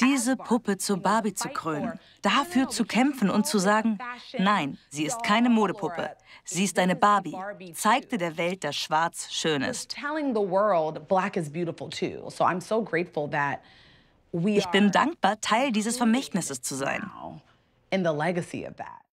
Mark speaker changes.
Speaker 1: diese Puppe zur Barbie zu krönen, dafür zu kämpfen und zu sagen, nein, sie ist keine Modepuppe, sie ist eine Barbie, zeigte der Welt, dass Schwarz schön ist. Ich bin dankbar, Teil dieses Vermächtnisses zu sein.